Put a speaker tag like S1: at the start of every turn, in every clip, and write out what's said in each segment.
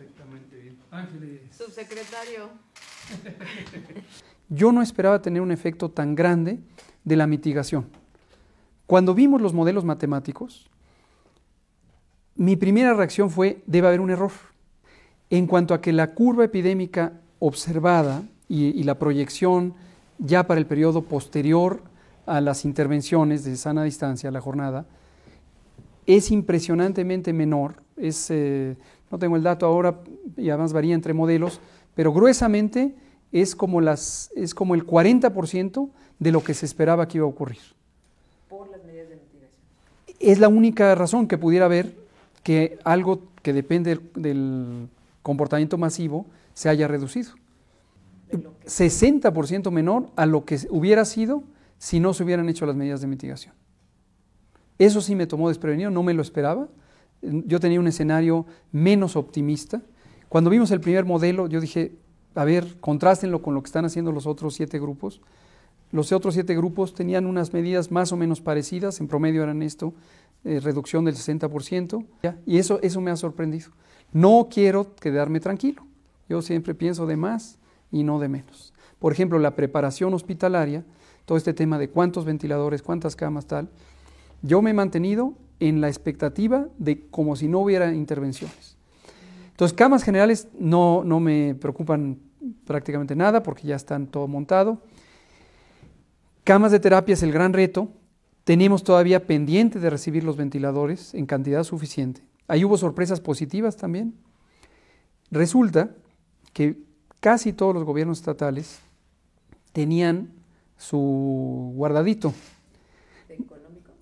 S1: Perfectamente bien. Subsecretario. Yo no esperaba tener un efecto tan grande de la mitigación. Cuando vimos los modelos matemáticos, mi primera reacción fue, debe haber un error. En cuanto a que la curva epidémica observada y, la proyección ya para el periodo posterior a las intervenciones de sana distancia, a la jornada, es impresionantemente menor, es eh, no tengo el dato ahora y además varía entre modelos, pero gruesamente es como, el 40% de lo que se esperaba que iba a ocurrir. Por las medidas de mitigación. Es la única razón que pudiera haber que algo que depende del, del comportamiento masivo se haya reducido. 60% menor a lo que hubiera sido si no se hubieran hecho las medidas de mitigación. Eso sí me tomó desprevenido, no me lo esperaba yo tenía un escenario menos optimista. Cuando vimos el primer modelo, yo dije, a ver, contrástenlo con lo que están haciendo los otros siete grupos. Los otros siete grupos tenían unas medidas más o menos parecidas, en promedio eran esto, eh, reducción del 60%, y eso, eso me ha sorprendido. No quiero quedarme tranquilo, yo siempre pienso de más y no de menos. Por ejemplo, la preparación hospitalaria, todo este tema de cuántos ventiladores, cuántas camas, tal, yo me he mantenido en la expectativa de como si no hubiera intervenciones. Entonces, camas generales no, no me preocupan prácticamente nada porque ya están todo montado. Camas de terapia es el gran reto. Tenemos todavía pendiente de recibir los ventiladores en cantidad suficiente. Ahí hubo sorpresas positivas también. Resulta que casi todos los gobiernos estatales tenían su guardadito,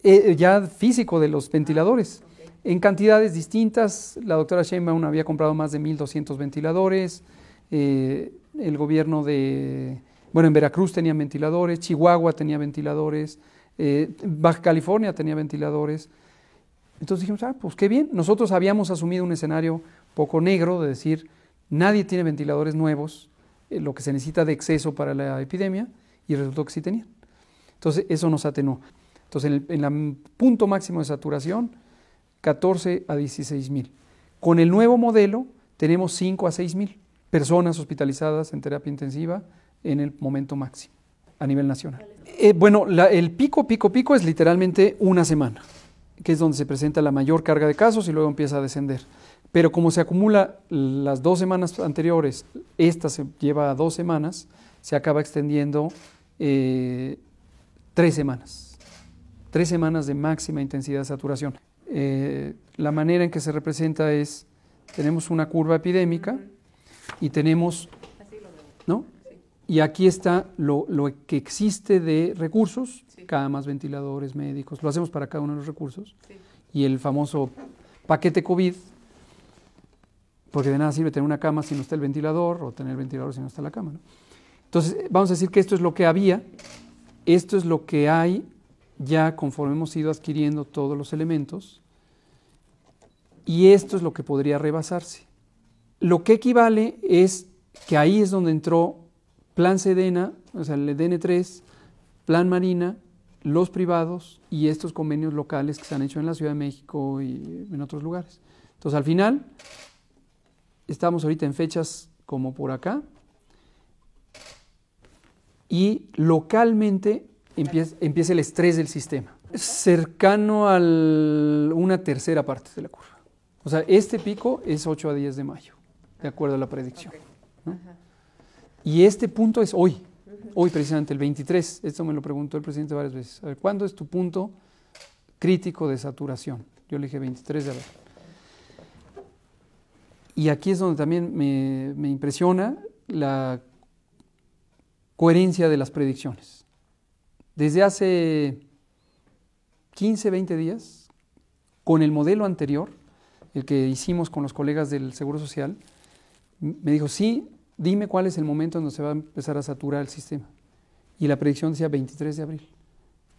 S1: eh, eh, ya físico de los ventiladores, ah, en cantidades distintas. La doctora Sheinbaum había comprado más de 1.200 ventiladores, eh, el gobierno de, bueno, en Veracruz tenían ventiladores, Chihuahua tenía ventiladores, Baja California tenía ventiladores. Entonces dijimos, ah, pues qué bien. Nosotros habíamos asumido un escenario poco negro de decir, nadie tiene ventiladores nuevos, lo que se necesita de exceso para la epidemia, y resultó que sí tenían. Entonces eso nos atenuó. Entonces, en el punto máximo de saturación, 14 a 16 mil. Con el nuevo modelo, tenemos 5 a 6 mil personas hospitalizadas en terapia intensiva en el momento máximo a nivel nacional. Eh, bueno, el pico, pico, pico es literalmente una semana, que es donde se presenta la mayor carga de casos y luego empieza a descender. Pero como se acumula las dos semanas anteriores, esta se lleva a dos semanas, se acaba extendiendo eh, tres semanas tres semanas de máxima intensidad de saturación. Eh, la manera en que se representa es, tenemos una curva epidémica y tenemos, ¿no? Y aquí está lo, que existe de recursos, camas, ventiladores, médicos, lo hacemos para cada uno de los recursos. Y el famoso paquete COVID, porque de nada sirve tener una cama si no está el ventilador o tener ventilador si no está la cama. Entonces, vamos a decir que esto es lo que había, esto es lo que hay ya conforme hemos ido adquiriendo todos los elementos, y esto es lo que podría rebasarse. Lo que equivale es que ahí es donde entró plan Sedena, o sea, el DN3, plan Marina, los privados y estos convenios locales que se han hecho en la Ciudad de México y en otros lugares. Entonces, al final, estamos ahorita en fechas como por acá, y localmente empieza, el estrés del sistema. Cercano a una tercera parte de la curva. O sea, este pico es 8 a 10 de mayo, de acuerdo a la predicción. Y este punto es hoy, hoy precisamente, el 23. Esto me lo preguntó el presidente varias veces. A ver, ¿cuándo es tu punto crítico de saturación? Yo le dije 23 de abril. Y aquí es donde también me impresiona la coherencia de las predicciones desde hace 15, 20 días, con el modelo anterior, el que hicimos con los colegas del Seguro Social, me dijo, sí, dime cuál es el momento en donde se va a empezar a saturar el sistema. Y la predicción decía 23 de abril.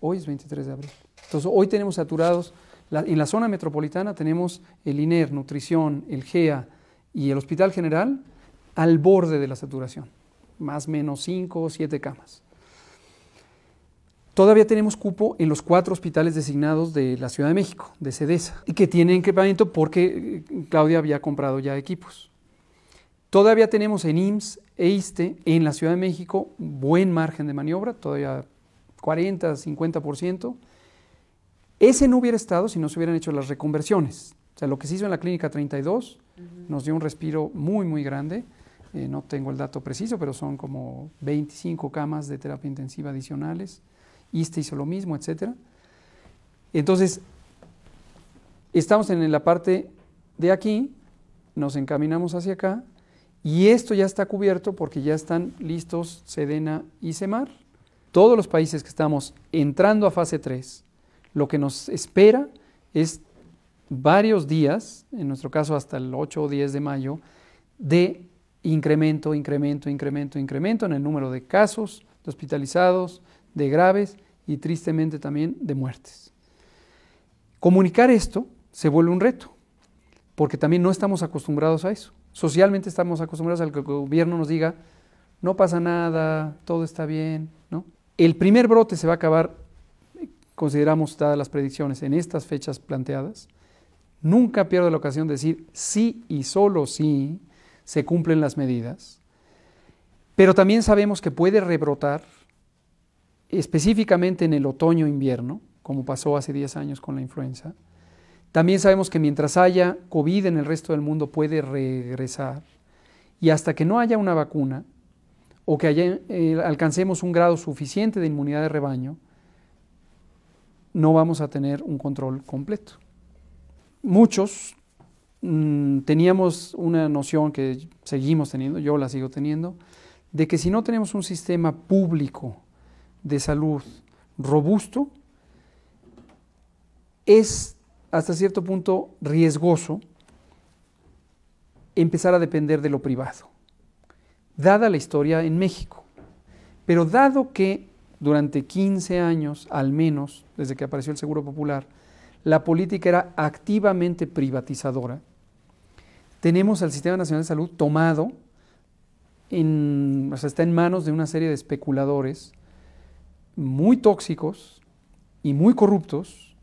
S1: Hoy es 23 de abril. Entonces, hoy tenemos saturados, en la zona metropolitana tenemos el INER, Nutrición, el GEA y el Hospital General al borde de la saturación, más menos 5 o 7 camas. Todavía tenemos cupo en los cuatro hospitales designados de la Ciudad de México, de CEDESA, y que tienen equipamiento porque eh, Claudia había comprado ya equipos. Todavía tenemos en IMSS e ISTE en la Ciudad de México buen margen de maniobra, todavía 40, 50%. Ese no hubiera estado si no se hubieran hecho las reconversiones. O sea, lo que se hizo en la clínica 32 nos dio un respiro muy, muy grande. Eh, no tengo el dato preciso, pero son como 25 camas de terapia intensiva adicionales. ISTE hizo lo mismo, etcétera. Entonces, estamos en la parte de aquí, nos encaminamos hacia acá, y esto ya está cubierto porque ya están listos Sedena y Semar. Todos los países que estamos entrando a fase 3, lo que nos espera es varios días, en nuestro caso hasta el 8 o 10 de mayo, de incremento, incremento, incremento, incremento en el número de casos, de hospitalizados, de graves y tristemente también de muertes. Comunicar esto se vuelve un reto, porque también no estamos acostumbrados a eso. Socialmente estamos acostumbrados al que el gobierno nos diga, no pasa nada, todo está bien. ¿no? El primer brote se va a acabar, consideramos todas las predicciones, en estas fechas planteadas. Nunca pierdo la ocasión de decir sí y solo sí se cumplen las medidas. Pero también sabemos que puede rebrotar específicamente en el otoño-invierno, como pasó hace 10 años con la influenza. También sabemos que mientras haya COVID en el resto del mundo puede regresar y hasta que no haya una vacuna o que eh, alcancemos un grado suficiente de inmunidad de rebaño, no vamos a tener un control completo. Muchos mm, teníamos una noción que seguimos teniendo, yo la sigo teniendo, de que si no tenemos un sistema público de salud robusto es hasta cierto punto riesgoso empezar a depender de lo privado, dada la historia en México. Pero dado que durante 15 años, al menos, desde que apareció el Seguro Popular, la política era activamente privatizadora, tenemos al Sistema Nacional de Salud tomado, o sea, está en manos de una serie de especuladores muy tóxicos y muy corruptos,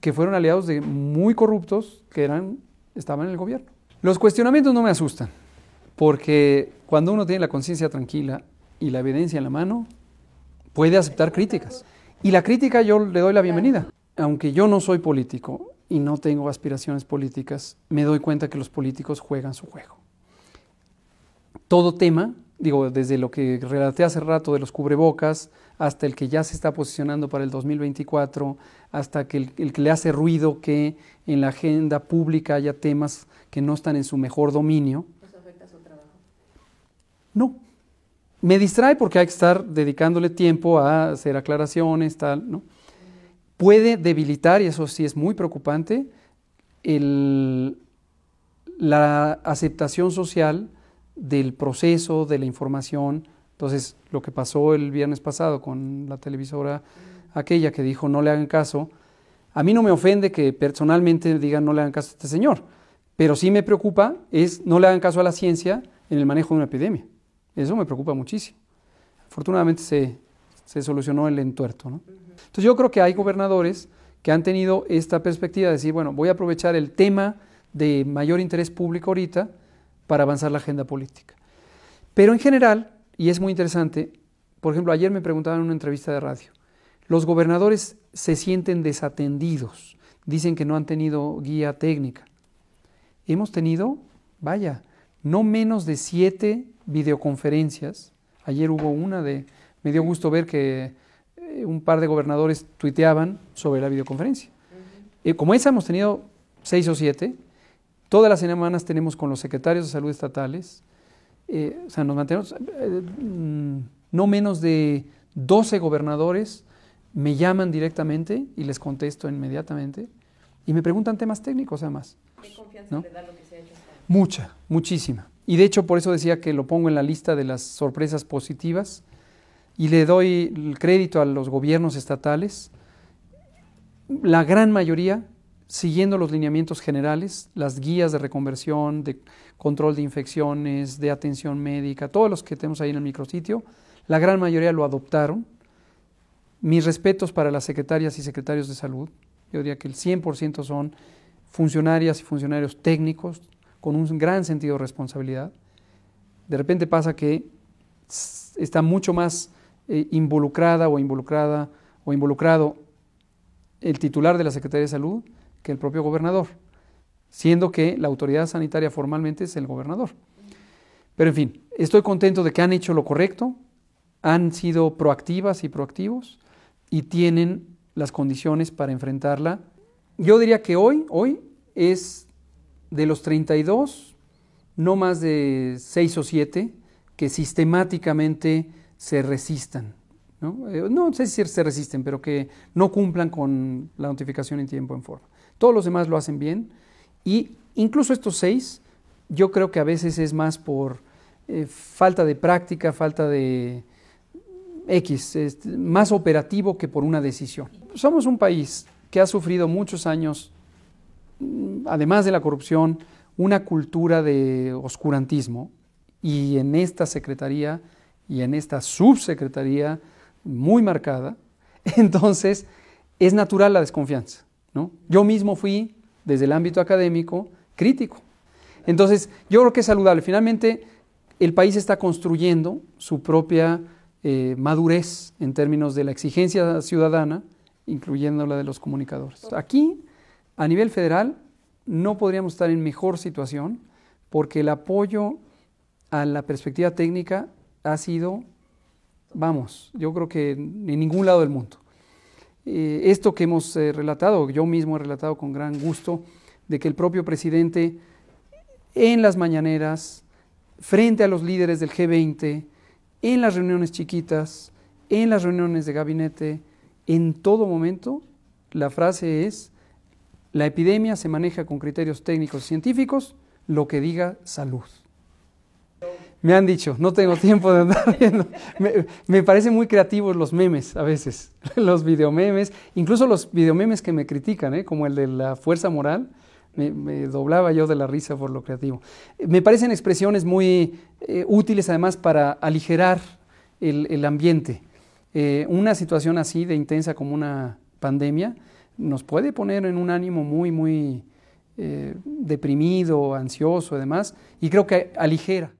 S1: que fueron aliados de muy corruptos que eran, estaban en el gobierno. Los cuestionamientos no me asustan, porque cuando uno tiene la conciencia tranquila y la evidencia en la mano, puede aceptar críticas. Y la crítica yo le doy la bienvenida. Aunque yo no soy político y no tengo aspiraciones políticas, me doy cuenta que los políticos juegan su juego. Todo tema, digo, desde lo que relaté hace rato de los cubrebocas, hasta el que ya se está posicionando para el 2024, hasta que el, que le hace ruido que en la agenda pública haya temas que no están en su mejor dominio. ¿Eso afecta su trabajo? No. Me distrae porque hay que estar dedicándole tiempo a hacer aclaraciones, tal, ¿no? Puede debilitar, y eso sí es muy preocupante, la aceptación social del proceso, de la información, entonces, lo que pasó el viernes pasado con la televisora aquella que dijo no le hagan caso, a mí no me ofende que personalmente digan no le hagan caso a este señor, pero sí me preocupa es no le hagan caso a la ciencia en el manejo de una epidemia. Eso me preocupa muchísimo. Afortunadamente se, se solucionó el entuerto. ¿no? Entonces yo creo que hay gobernadores que han tenido esta perspectiva de decir, bueno, voy a aprovechar el tema de mayor interés público ahorita para avanzar la agenda política. Pero en general, y es muy interesante, por ejemplo, ayer me preguntaban en una entrevista de radio, los gobernadores se sienten desatendidos, dicen que no han tenido guía técnica. Hemos tenido, vaya, no menos de siete videoconferencias. Ayer hubo una de, me dio gusto ver que eh, un par de gobernadores tuiteaban sobre la videoconferencia. Eh, como esa hemos tenido seis o siete, todas las semanas tenemos con los secretarios de salud estatales, eh, o sea, nos mantenemos, eh, mm, no menos de 12 gobernadores me llaman directamente y les contesto inmediatamente y me preguntan temas técnicos además. ¿Qué confianza le da lo que se ha hecho? Mucha, muchísima. Y de hecho por eso decía que lo pongo en la lista de las sorpresas positivas y le doy el crédito a los gobiernos estatales. La gran mayoría siguiendo los lineamientos generales, las guías de reconversión, de control de infecciones, de atención médica, todos los que tenemos ahí en el micrositio, la gran mayoría lo adoptaron. Mis respetos para las secretarias y secretarios de salud. Yo diría que el 100% son funcionarias y funcionarios técnicos con un gran sentido de responsabilidad. De repente pasa que está mucho más eh, involucrada o involucrada o involucrado el titular de la Secretaría de Salud que el propio gobernador, siendo que la autoridad sanitaria formalmente es el gobernador. Pero en fin, estoy contento de que han hecho lo correcto, han sido proactivas y proactivos y tienen las condiciones para enfrentarla. Yo diría que hoy, hoy es de los 32, no más de 6 o 7 que sistemáticamente se resistan. No, eh, no sé si se resisten, pero que no cumplan con la notificación en tiempo en forma. Todos los demás lo hacen bien. Y incluso estos seis, yo creo que a veces es más por eh, falta de práctica, falta de X, es más operativo que por una decisión. Somos un país que ha sufrido muchos años, mm, además de la corrupción, una cultura de oscurantismo. Y en esta secretaría y en esta subsecretaría muy marcada, entonces es natural la desconfianza. ¿no? Yo mismo fui, desde el ámbito académico, crítico. Entonces, yo creo que es saludable. Finalmente, el país está construyendo su propia eh, madurez en términos de la exigencia ciudadana, incluyendo la de los comunicadores. Aquí, a nivel federal, no podríamos estar en mejor situación porque el apoyo a la perspectiva técnica ha sido, vamos, yo creo que en ningún lado del mundo. Eh, esto que hemos eh, relatado, yo mismo he relatado con gran gusto, de que el propio presidente en las mañaneras, frente a los líderes del G20, en las reuniones chiquitas, en las reuniones de gabinete, en todo momento, la frase es, la epidemia se maneja con criterios técnicos y científicos, lo que diga salud. Me han dicho, no tengo tiempo de andar viendo. Me, parecen muy creativos los memes a veces, los videomemes, incluso los videomemes que me critican, ¿eh? como el de la fuerza moral. Me, doblaba yo de la risa por lo creativo. Me parecen expresiones muy eh, útiles además para aligerar el, ambiente. Eh, una situación así de intensa como una pandemia nos puede poner en un ánimo muy, muy deprimido, ansioso, además, y creo que aligera.